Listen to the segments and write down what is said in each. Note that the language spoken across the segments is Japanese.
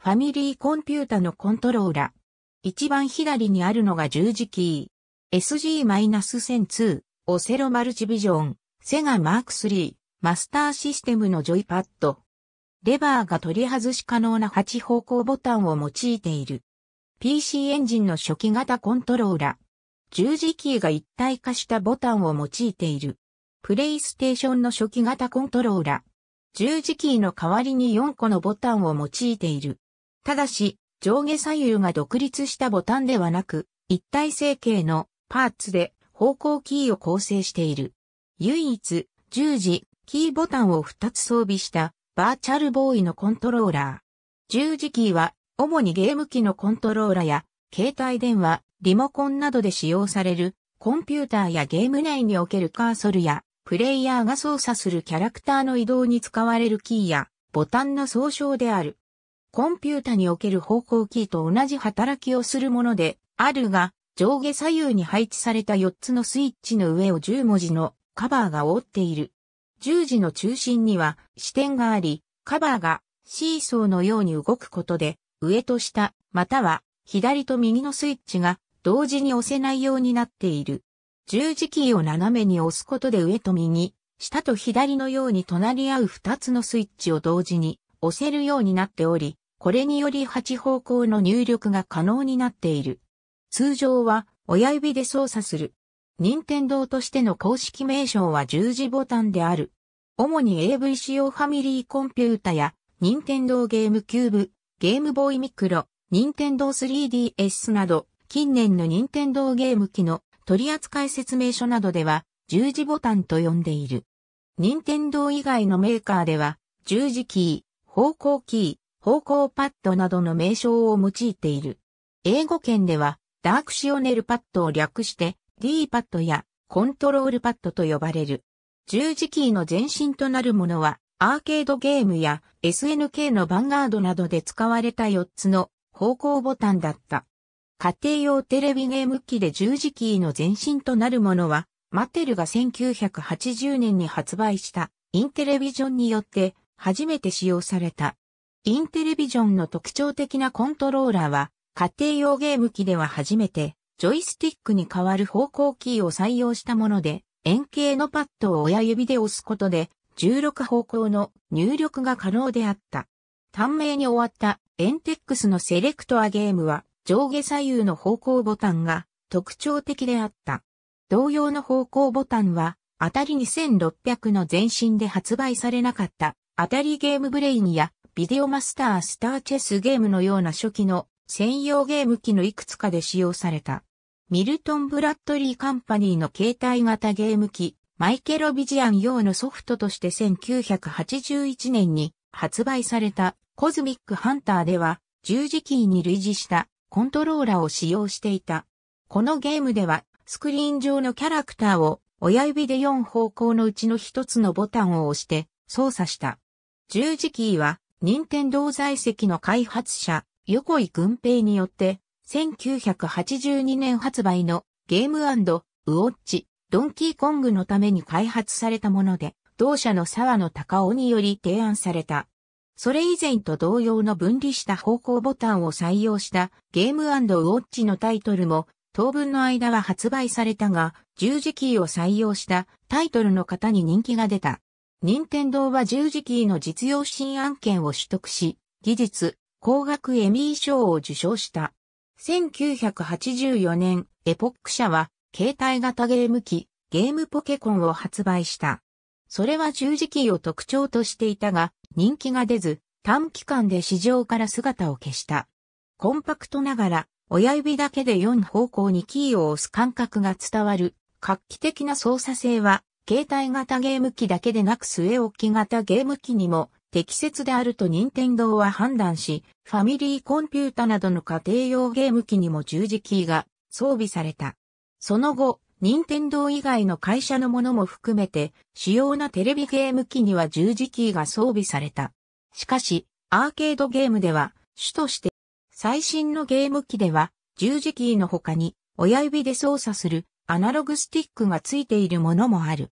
ファミリーコンピュータのコントローラ。一番左にあるのが十字キー。SG-1002、オセロマルチビジョン、セガマーク3、マスターシステムのジョイパッド。レバーが取り外し可能な8方向ボタンを用いている。PC エンジンの初期型コントローラ。十字キーが一体化したボタンを用いている。プレイステーションの初期型コントローラ。十字キーの代わりに4個のボタンを用いている。ただし、上下左右が独立したボタンではなく、一体成形のパーツで方向キーを構成している。唯一、十字、キーボタンを2つ装備したバーチャルボーイのコントローラー。十字キーは主にゲーム機のコントローラーや携帯電話、リモコンなどで使用されるコンピューターやゲーム内におけるカーソルやプレイヤーが操作するキャラクターの移動に使われるキーやボタンの総称である。コンピュータにおける方向キーと同じ働きをするもので、あるが、上下左右に配置された4つのスイッチの上を10文字のカバーが覆っている。十字の中心には視点があり、カバーがシーソーのように動くことで、上と下、または左と右のスイッチが同時に押せないようになっている。十字キーを斜めに押すことで上と右、下と左のように隣り合う2つのスイッチを同時に押せるようになっており、これにより8方向の入力が可能になっている。通常は親指で操作する。任天堂としての公式名称は十字ボタンである。主に AV 仕様ファミリーコンピュータや、任天堂ゲームキューブ、ゲームボーイミクロ、任天堂 3DS など、近年の任天堂ゲーム機の取扱説明書などでは、十字ボタンと呼んでいる。任天堂以外のメーカーでは、十字キー、方向キー、方向パッドなどの名称を用いている。英語圏では、ダークシオネルパッドを略して D パッドやコントロールパッドと呼ばれる。十字キーの前身となるものは、アーケードゲームや SNK のヴァンガードなどで使われた4つの方向ボタンだった。家庭用テレビゲーム機で十字キーの前身となるものは、マテルが1980年に発売したインテレビジョンによって初めて使用された。インテレビジョンの特徴的なコントローラーは、家庭用ゲーム機では初めて、ジョイスティックに代わる方向キーを採用したもので、円形のパッドを親指で押すことで、16方向の入力が可能であった。短命に終わったエンテックスのセレクトアゲームは、上下左右の方向ボタンが特徴的であった。同様の方向ボタンは、当たり2600の前身で発売されなかった当たりゲームブレインやビデオマスタースターチェスゲームのような初期の専用ゲーム機のいくつかで使用された。ミルトン・ブラッドリー・カンパニーの携帯型ゲーム機、マイケロビジアン用のソフトとして1981年に発売されたコズミック・ハンターでは十字キーに類似したコントローラーを使用していた。このゲームではスクリーン上のキャラクターを親指で4方向のうちの1つのボタンを押して操作した。十字キーは、任天堂在籍の開発者、横井軍平によって、1982年発売のゲームウォッチ、ドンキーコングのために開発されたもので、同社の沢野隆夫により提案された。それ以前と同様の分離した方向ボタンを採用したゲームウォッチのタイトルも当分の間は発売されたが、十字キーを採用したタイトルの方に人気が出た。任天堂は十字キーの実用新案件を取得し、技術、工学エミー賞を受賞した。1984年、エポック社は、携帯型ゲーム機、ゲームポケコンを発売した。それは十字キーを特徴としていたが、人気が出ず、短期間で市場から姿を消した。コンパクトながら、親指だけで4方向にキーを押す感覚が伝わる、画期的な操作性は、携帯型ゲーム機だけでなく据え置き型ゲーム機にも適切であると任天堂は判断し、ファミリーコンピュータなどの家庭用ゲーム機にも十字キーが装備された。その後、任天堂以外の会社のものも含めて、主要なテレビゲーム機には十字キーが装備された。しかし、アーケードゲームでは、主として、最新のゲーム機では、十字キーの他に、親指で操作するアナログスティックがついているものもある。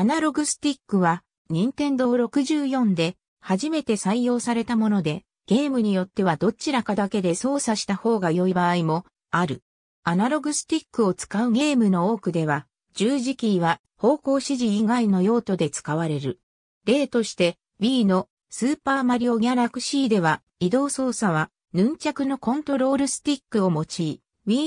アナログスティックは、任天堂64で初めて採用されたもので、ゲームによってはどちらかだけで操作した方が良い場合もある。アナログスティックを使うゲームの多くでは、十字キーは方向指示以外の用途で使われる。例として、B のスーパーマリオギャラクシーでは移動操作はヌンチャクのコントロールスティックを用い、Wii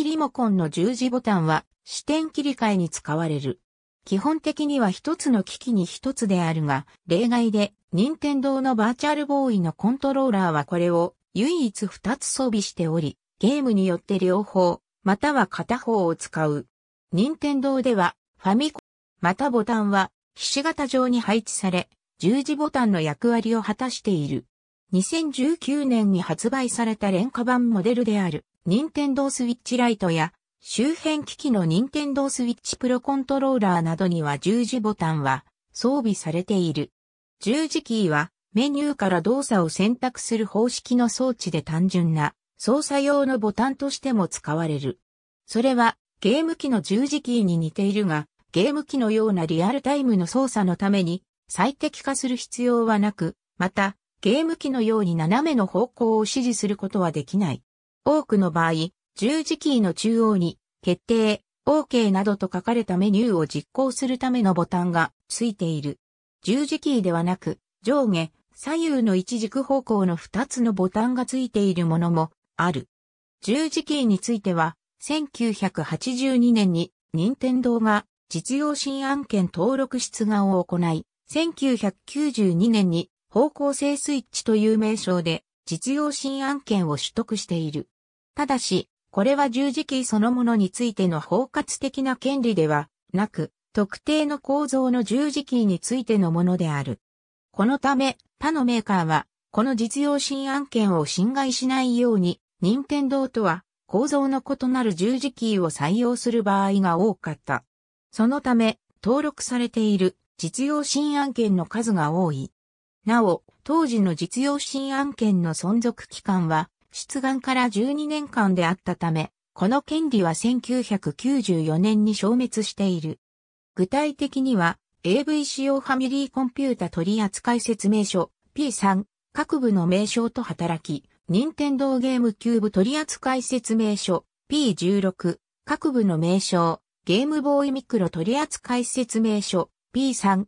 リモコンの十字ボタンは視点切り替えに使われる。基本的には一つの機器に一つであるが、例外で、任天堂のバーチャルボーイのコントローラーはこれを唯一二つ装備しており、ゲームによって両方、または片方を使う。任天堂では、ファミコン、またボタンは、ひし形状に配置され、十字ボタンの役割を果たしている。2019年に発売された廉価版モデルである、任天堂スイッチライトや、周辺機器の任天堂スイッチプロコントローラーなどには十字ボタンは装備されている。十字キーはメニューから動作を選択する方式の装置で単純な操作用のボタンとしても使われる。それはゲーム機の十字キーに似ているが、ゲーム機のようなリアルタイムの操作のために最適化する必要はなく、またゲーム機のように斜めの方向を指示することはできない。多くの場合、十字キーの中央に、決定、OK などと書かれたメニューを実行するためのボタンがついている。十字キーではなく、上下、左右の一軸方向の2つのボタンがついているものもある。十字キーについては、1982年に任天堂が実用新案件登録出願を行い、1992年に方向性スイッチという名称で実用新案件を取得している。ただし、これは十字キーそのものについての包括的な権利ではなく、特定の構造の十字キーについてのものである。このため、他のメーカーは、この実用新案件を侵害しないように、任天堂とは構造の異なる十字キーを採用する場合が多かった。そのため、登録されている実用新案件の数が多い。なお、当時の実用新案件の存続期間は出願から12年間であったため、この権利は1994年に消滅している。具体的には、AV 使用ファミリーコンピュータ取扱説明書 P3 各部の名称と働き、任天堂ゲームキューブ取扱説明書 P16 各部の名称、ゲームボーイミクロ取扱説明書 P38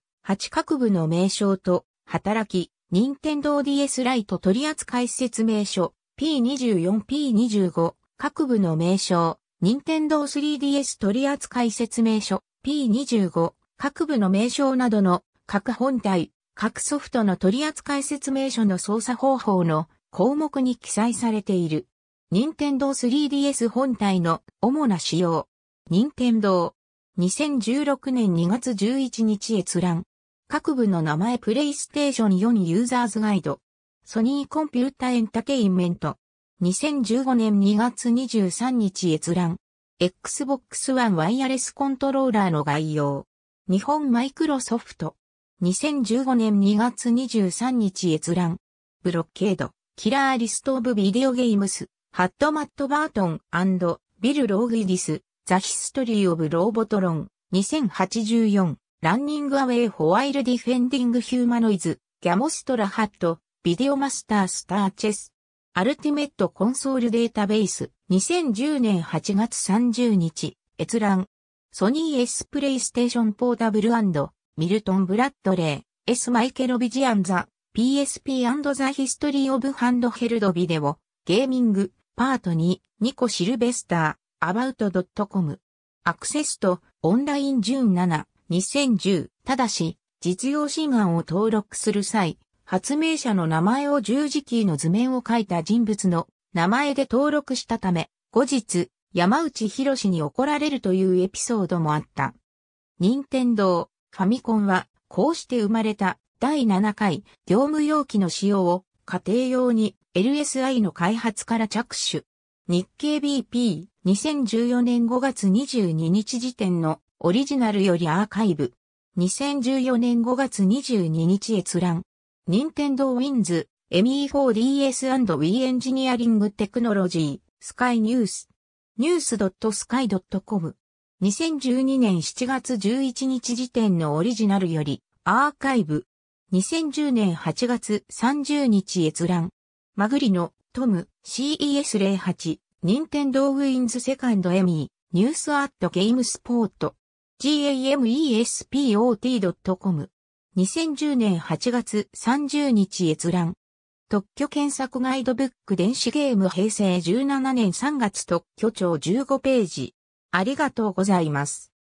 各部の名称と働き、任天堂 DS ライト取扱説明書 P24P25 各部の名称、任天堂 3DS 取扱説明書 P25 各部の名称などの各本体、各ソフトの取扱説明書の操作方法の項目に記載されている。任天堂 3DS 本体の主な仕様。任天堂2016年2月11日閲覧。各部の名前プレイステーション4ユーザーズガイド。ソニーコンピュータエンタテインメント。2015年2月23日閲覧。Xbox One ワイヤレスコントローラーの概要。日本マイクロソフト。2015年2月23日閲覧。ブロッケード。キラーリストオブビデオゲームス。ハットマットバートンビル・ローグイディス。ザ・ヒストリー・オブ・ローボトロン。2084。ランニング・アウェイ・ホワイル・ディフェンディング・ヒューマノイズ。ギャモストラ・ハット。ビデオマスタースターチェス、アルティメットコンソールデータベース、2010年8月30日、閲覧、ソニー S プレイステーションポータブルミルトン・ブラッドレー、S マイケロビジアンザ、PSP& ザ・ヒストリー・オブ・ハンドヘルド・ビデオ、ゲーミング、パート2、ニコ・シルベスター、アバウト .com。アクセスと、オンライン17、2010、ただし、実用志願を登録する際、発明者の名前を十字キーの図面を書いた人物の名前で登録したため、後日、山内博に怒られるというエピソードもあった。任天堂ファミコンは、こうして生まれた第7回業務用機の使用を家庭用に LSI の開発から着手。日経 BP 2014年5月22日時点のオリジナルよりアーカイブ。2014年5月22日閲覧。任天堂 Wins、ME4DS&Wii エンジニアリングテクノロジー、スカイニュース、ニ n e w .sky.com s。2012年7月11日時点のオリジナルより、アーカイブ。2010年8月30日閲覧。マグリノ、トム、CES08、任天堂 Wins セカンドエミー、ニュースアットゲームスポート。gamespot.com 2010年8月30日閲覧。特許検索ガイドブック電子ゲーム平成17年3月特許庁15ページ。ありがとうございます。